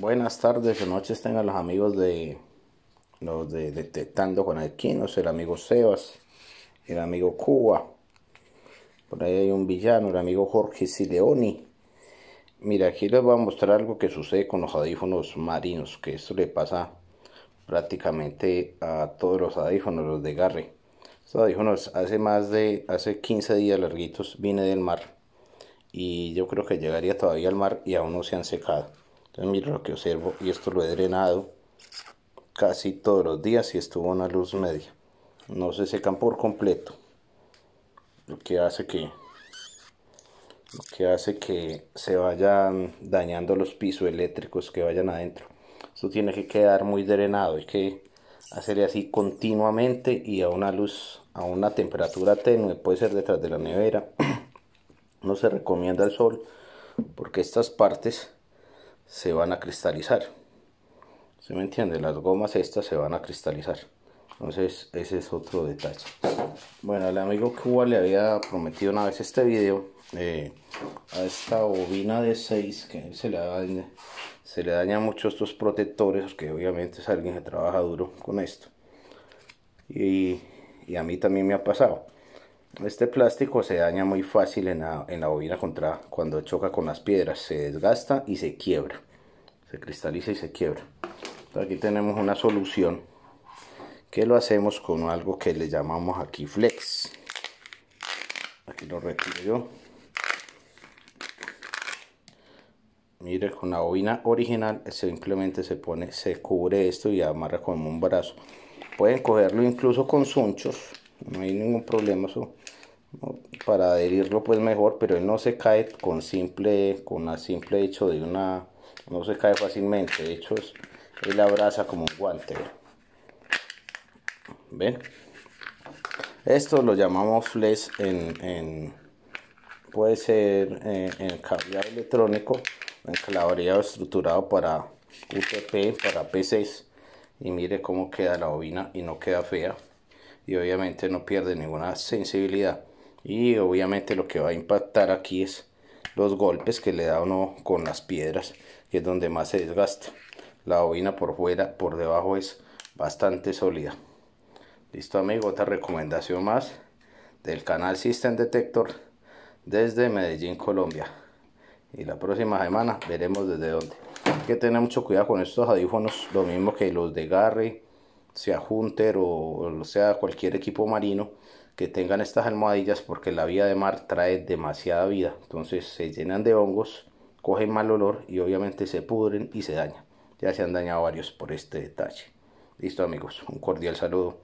Buenas tardes, noches tengan los amigos de los de Detectando con Aquinos, el amigo Sebas, el amigo Cuba, por ahí hay un villano, el amigo Jorge Sileoni. Mira, aquí les voy a mostrar algo que sucede con los audífonos marinos, que esto le pasa prácticamente a todos los audífonos, los de Garre. Estos audífonos hace más de, hace 15 días larguitos, vine del mar y yo creo que llegaría todavía al mar y aún no se han secado mira lo que observo y esto lo he drenado casi todos los días y estuvo una luz media. No se secan por completo. Lo que hace que lo que hace que se vayan dañando los pisos eléctricos que vayan adentro. Esto tiene que quedar muy drenado, hay que hacer así continuamente y a una luz, a una temperatura tenue, puede ser detrás de la nevera. No se recomienda el sol porque estas partes se van a cristalizar. ¿Se me entiende? Las gomas estas se van a cristalizar. Entonces ese es otro detalle. Bueno, el amigo Cuba le había prometido una vez este video eh, a esta bobina de 6 que se le, daña, se le daña mucho estos protectores que obviamente es alguien que trabaja duro con esto. y a mí también me ha pasado. Este plástico se daña muy fácil en la, bobina contra cuando choca con las piedras, se desgasta y se quiebra, se cristaliza y se quiebra. aquí tenemos una solución que lo hacemos con algo que le llamamos aquí flex. Aquí lo retiro yo. Mire, con la bobina original simplemente se pone, se cubre esto y amarra como un brazo. Pueden cogerlo incluso con sunchos no hay ningún problema para adherirlo pues mejor pero no se cae con simple con la simple hecho de una no se cae fácilmente de hecho es, él abraza como un guante ven esto lo llamamos flex en, en puede ser eh, en, cable cableado electrónico en cableado estructurado para UTP para PCs y mire cómo queda la bobina y no queda fea y obviamente no pierde ninguna sensibilidad y obviamente lo que va a impactar aquí es los golpes que le da uno con las piedras que es donde más se desgasta la bobina por fuera por debajo es bastante sólida listo amigo otra recomendación más del canal System Detector desde Medellín Colombia y la próxima semana veremos desde dónde hay que tener mucho cuidado con estos audífonos lo mismo que los de Garry sea Hunter o, sea cualquier equipo marino, que tengan estas almohadillas porque la vía de mar trae demasiada vida. Entonces se llenan de hongos, cogen mal olor y obviamente se pudren y se dañan. Ya se han dañado varios por este detalle. Listo amigos, un cordial saludo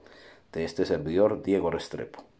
de este servidor Diego Restrepo.